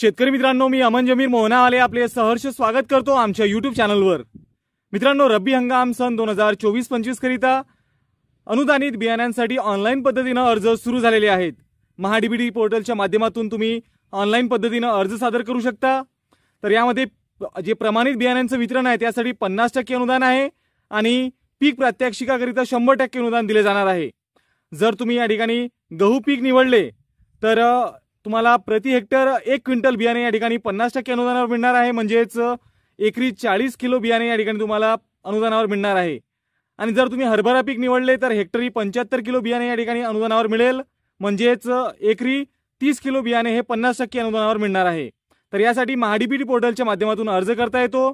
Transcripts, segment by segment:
शेतकरी मित्रांनो मी अमन जमीर मोहनावाले आपले सहर्ष स्वागत करतो आमच्या युट्यूब चॅनलवर मित्रांनो रब्बी हंगाम सन दोन हजार चोवीस पंचवीस करिता अनुदानित बियाण्यांसाठी ऑनलाईन पद्धतीनं अर्ज सुरू झालेले आहेत महाडीबीडी पोर्टलच्या माध्यमातून तुम्ही ऑनलाईन पद्धतीनं अर्ज सादर करू शकता तर यामध्ये जे प्रमाणित बियाण्यांचं वितरण आहे त्यासाठी पन्नास टक्के अनुदान आहे आणि पीक प्रात्यक्षिकाकरिता शंभर टक्के अनुदान दिले जाणार आहे जर तुम्ही या ठिकाणी गहू पीक निवडले तर तुम्हाला प्रति हेक्टर एक क्विंटल बियाणे या ठिकाणी पन्नास टक्के अनुदानावर मिळणार आहे म्हणजेच एकरी चाळीस किलो बियाणे या ठिकाणी तुम्हाला अनुदानावर मिळणार आहे आणि जर तुम्ही हरभरा पीक निवडले तर हेक्टरी पंच्याहत्तर किलो बियाणे या ठिकाणी अनुदानावर मिळेल म्हणजेच एकरी तीस किलो बियाणे हे पन्नास टक्के अनुदानावर मिळणार आहे तर यासाठी महाडीबीटी पोर्टलच्या माध्यमातून अर्ज करता येतो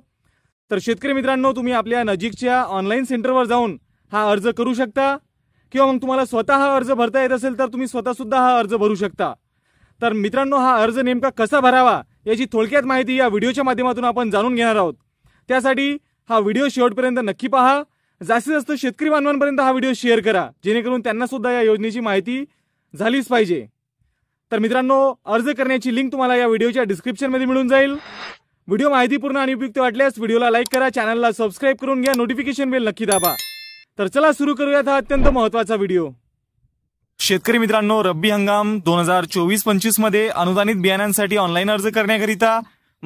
तर शेतकरी मित्रांनो तुम्ही आपल्या नजीकच्या ऑनलाईन सेंटरवर जाऊन हा अर्ज करू शकता किंवा मग तुम्हाला स्वतः हा अर्ज भरता येत असेल तर तुम्ही स्वतःसुद्धा हा अर्ज भरू शकता तर मित्रांनो हा अर्ज नेमका कसा भरावा याची थोडक्यात माहिती या व्हिडिओच्या माध्यमातून आपण जाणून घेणार आहोत त्यासाठी हा व्हिडिओ शेवटपर्यंत नक्की पहा जास्तीत जास्त शेतकरी बांधवांपर्यंत हा व्हिडिओ शेअर करा जेणेकरून त्यांना सुद्धा या योजनेची माहिती झालीच पाहिजे तर मित्रांनो अर्ज करण्याची लिंक तुम्हाला या व्हिडिओच्या डिस्क्रिप्शनमध्ये मिळून जाईल व्हिडिओ माहितीपूर्ण आणि उपयुक्त वाटल्यास व्हिडिओला लाईक करा चॅनलला सबस्क्राईब करून घ्या नोटिफिकेशन बेल नक्की दाबा तर चला सुरू करूयात हा अत्यंत महत्त्वाचा व्हिडिओ शेतकरी मित्रांनो रब्बी हंगाम दोन हजार चोवीस पंचवीस मध्ये अनुदानित बियाण्यांसाठी ऑनलाईन अर्ज करण्याकरिता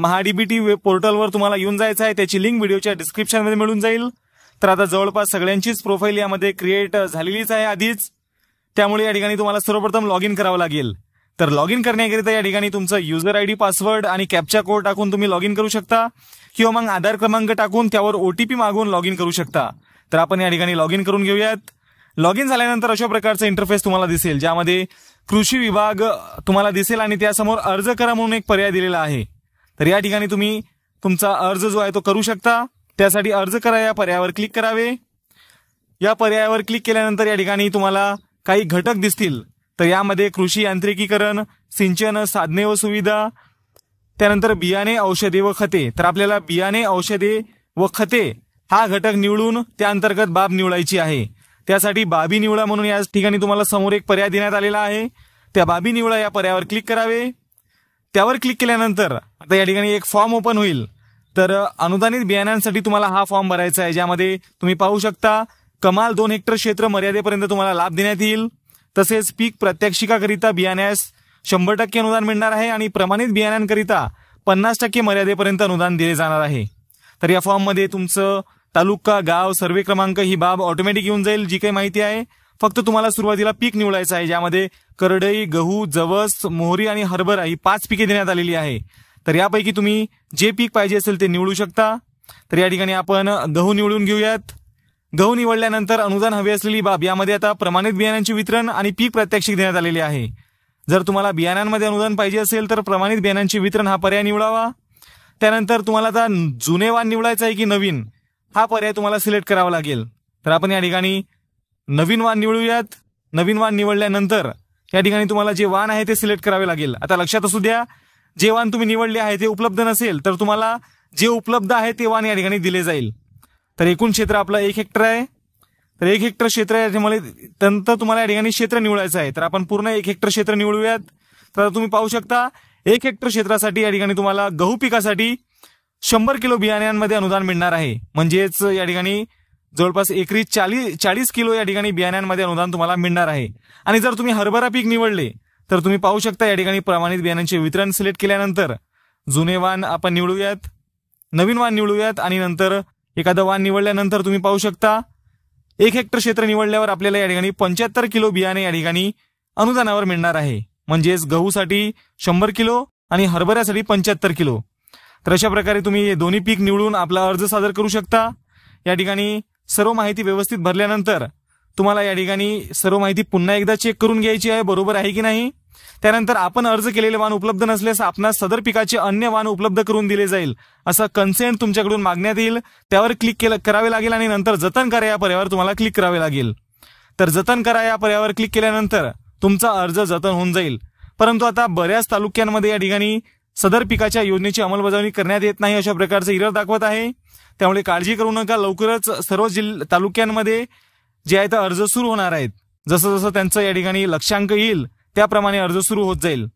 महाडीबीटी वेब पोर्टलवर तुम्हाला येऊन जायचं आहे त्याची लिंक व्हिडिओच्या डिस्क्रिप्शनमध्ये मिळून जाईल तर आता जवळपास सगळ्यांचीच प्रोफाईल यामध्ये क्रिएट झालेलीच आहे आधीच त्यामुळे या ठिकाणी तुम्हाला सर्वप्रथम लॉग इन करावं लागेल तर लॉग इन करण्याकरिता या ठिकाणी तुमचं युजर आय डी पासवर्ड आणि कॅपचा कोड टाकून तुम्ही लॉग इन करू शकता किंवा मग आधार क्रमांक टाकून त्यावर ओटीपी मागून लॉग इन करू शकता तर आपण या ठिकाणी लॉग इन करून घेऊयात लॉग इन झाल्यानंतर अशा प्रकारचं इंटरफेस तुम्हाला दिसेल ज्यामध्ये कृषी विभाग तुम्हाला दिसेल आणि त्यासमोर अर्ज करा म्हणून एक पर्याय दिलेला आहे तर या ठिकाणी तुम्ही तुमचा अर्ज जो आहे तो करू शकता त्यासाठी अर्ज करा या पर्यायावर क्लिक करावे या पर्यायावर क्लिक केल्यानंतर या ठिकाणी तुम्हाला काही घटक दिसतील तर यामध्ये कृषी यांत्रिकीकरण सिंचन साधने व सुविधा त्यानंतर बियाणे औषधे व खते तर आपल्याला बियाणे औषधे व खते हा घटक निवडून त्याअंतर्गत बाब निवडायची आहे त्यासाठी बाबी निवडा म्हणून या ठिकाणी तुम्हाला समोर एक पर्याय देण्यात आलेला आहे त्या बाबी निवडा या पर्यायावर क्लिक करावे त्यावर क्लिक केल्यानंतर आता या ठिकाणी एक फॉर्म ओपन होईल तर अनुदानित बियाण्यांसाठी तुम्हाला हा फॉर्म भरायचा आहे ज्यामध्ये तुम्ही पाहू शकता कमाल दोन हेक्टर क्षेत्र मर्यादेपर्यंत तुम्हाला लाभ देण्यात येईल तसेच पीक प्रत्यक्षिकाकरिता बियाण्यास शंभर टक्के अनुदान मिळणार आहे आणि प्रमाणित बियाण्यांकरिता पन्नास टक्के मर्यादेपर्यंत अनुदान दिले जाणार आहे तर या फॉर्ममध्ये तुमचं तालुका गाव सर्वे क्रमांक ही बाब ऑटोमॅटिक येऊन जाईल जी काही माहिती आहे फक्त तुम्हाला सुरुवातीला पीक निवडायचं आहे ज्यामध्ये करडई गहू जवस मोहरी आणि हरभरा ही पाच पिके देण्यात आलेली आहे तर यापैकी तुम्ही जे पीक पाहिजे असेल ते निवडू शकता तर या ठिकाणी आपण गहू निवडून घेऊयात गहू निवडल्यानंतर अनुदान हवी असलेली बाब यामध्ये आता प्रमाणित बियाण्यांचे वितरण आणि पीक प्रात्यक्षिक देण्यात आलेले आहे जर तुम्हाला बियाण्यांमध्ये अनुदान पाहिजे असेल तर प्रमाणित बियाण्यांचे वितरण हा पर्याय निवडावा त्यानंतर तुम्हाला आता जुने वाण निवडायचं आहे की नवीन हा पर्याय तुम्हाला सिलेक्ट करावा लागेल तर आपण या ठिकाणी नवीन वाण निवडूयात नवीन वाण निवडल्यानंतर या ठिकाणी तुम्हाला जे वाण आहे ते सिलेक्ट करावे लागेल आता लक्षात असू द्या जे वाण तुम्ही निवडले आहे ते उपलब्ध नसेल तर तुम्हाला जे उपलब्ध आहे ते वाण या ठिकाणी दिले जाईल तर एकूण क्षेत्र आपलं एक हेक्टर आहे तर एक हेक्टर क्षेत्र याच्यामुळे नंतर तुम्हाला या ठिकाणी क्षेत्र निवडायचं आहे तर आपण पूर्ण एक हेक्टर क्षेत्र निवडूयात तर तुम्ही पाहू शकता एक हेक्टर क्षेत्रासाठी या ठिकाणी तुम्हाला गहू पिकासाठी शंभर किलो बियाण्यांमध्ये अनुदान मिळणार आहे म्हणजेच या ठिकाणी जवळपास एकरी चाळीस चाळीस किलो या ठिकाणी बियाण्यांमध्ये अनुदान तुम्हाला मिळणार आहे आणि जर तुम्ही हरभरा पीक निवडले तर तुम्ही पाहू शकता या ठिकाणी प्रमाणित बियाण्यांचे वितरण सिलेक्ट केल्यानंतर जुने वाण आपण निवडूयात नवीन वाण निवडूयात आणि नंतर एखादं वाण निवडल्यानंतर तुम्ही पाहू शकता एक हेक्टर क्षेत्र निवडल्यावर आपल्याला या ठिकाणी पंच्याहत्तर किलो बियाणे या ठिकाणी अनुदानावर मिळणार आहे म्हणजेच गहूसाठी शंभर किलो आणि हरभऱ्यासाठी पंच्याहत्तर किलो तर अशा प्रकारे तुम्ही दोन्ही पीक निवडून आपला अर्ज सादर करू शकता या ठिकाणी सर्व माहिती व्यवस्थित भरल्यानंतर तुम्हाला या ठिकाणी सर्व माहिती पुन्हा एकदा चेक करून घ्यायची आहे बरोबर आहे की नाही त्यानंतर आपण अर्ज केलेले वाहन उपलब्ध नसल्यास आपण सदर पिकाचे अन्य वाहन उपलब्ध करून दिले जाईल असं कन्सेंट तुमच्याकडून मागण्यात येईल त्यावर क्लिक करावे लागेल आणि नंतर जतन करा या पर्यावर तुम्हाला क्लिक करावे लागेल तर जतन करा या पर्यावर क्लिक केल्यानंतर तुमचा अर्ज जतन होऊन जाईल परंतु आता बऱ्याच तालुक्यांमध्ये या ठिकाणी सदर पिकाच्या योजनेची अंमलबजावणी करण्यात येत नाही अशा प्रकारचे इरर दाखवत आहे त्यामुळे काळजी करू नका लवकरच सर्व जिल्हा तालुक्यांमध्ये जे आहेत अर्ज सुरू होणार आहेत जसं जसं त्यांचं या ठिकाणी लक्षांक येईल त्याप्रमाणे अर्ज सुरू होत जाईल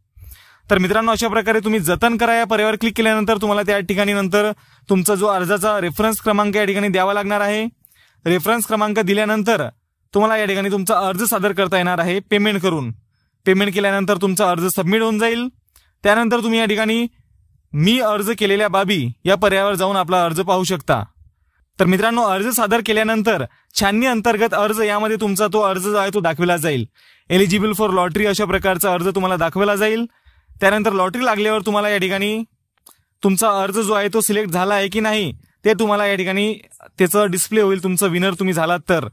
तर मित्रांनो अशा प्रकारे तुम्ही जतन करा या पर्यावर क्लिक केल्यानंतर तुम्हाला त्या ठिकाणी नंतर तुमचा जो अर्जाचा रेफरन्स क्रमांक या ठिकाणी द्यावा लागणार आहे रेफरन्स क्रमांक दिल्यानंतर तुम्हाला या ठिकाणी तुमचा अर्ज सादर करता येणार आहे पेमेंट करून पेमेंट केल्यानंतर तुमचा अर्ज सबमिट होऊन जाईल त्यानंतर तुम्ही या ठिकाणी मी अर्ज केलेल्या बाबी या पर्यायावर जाऊन आपला अर्ज पाहू शकता तर मित्रांनो अर्ज सादर केल्यानंतर छाननी अंतर्गत अर्ज यामध्ये तुमचा तो अर्ज जो आहे तो दाखविला जाईल एलिजिबल फॉर लॉटरी अशा प्रकारचा अर्ज तुम्हाला दाखवला जाईल त्यानंतर लॉटरी लागल्यावर तुम्हाला या ठिकाणी तुमचा अर्ज जो आहे तो सिलेक्ट झाला आहे की नाही ते तुम्हाला या ठिकाणी त्याचं डिस्प्ले होईल तुमचं विनर तुम्ही झालात तर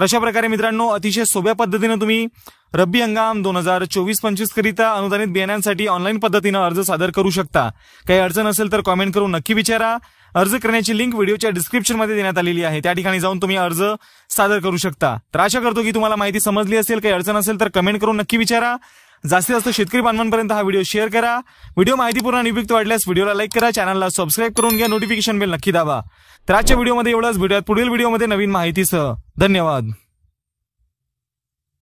तर अशा प्रकारे मित्रांनो अतिशय सोप्या पद्धतीनं तुम्ही रब्बी हंगाम दोन हजार चोवीस पंचवीस करिता अनुदानित बियाण्यांसाठी ऑनलाईन पद्धतीनं अर्ज सादर करू शकता काही अडचण असेल तर कॉमेंट करून नक्की विचारा अर्ज करण्याची लिंक व्हिडिओच्या डिस्क्रिप्शनमध्ये देण्यात आलेली आहे त्या ठिकाणी जाऊन तुम्ही अर्ज सादर करू शकता तर आशा करतो की तुम्हाला माहिती समजली असेल काही अडचण असेल तर कमेंट करून नक्की विचारा जास्तीत जास्त शेतकरी बांधवांपर्यंत हा व्हिडिओ शेअर करा व्हिडिओ माहितीपूर्ण आणि उपयुक्त वाटल्यास व्हिडिओला लाईक करा चॅनलला सबस्क्राईब करून घ्या नोटिफिकेशन बेल नक्की दाबा तर आजच्या व्हिडिओमध्ये एवढाच भेटूयात पुढील व्हिडिओमध्ये नवीन माहितीसह धन्यवाद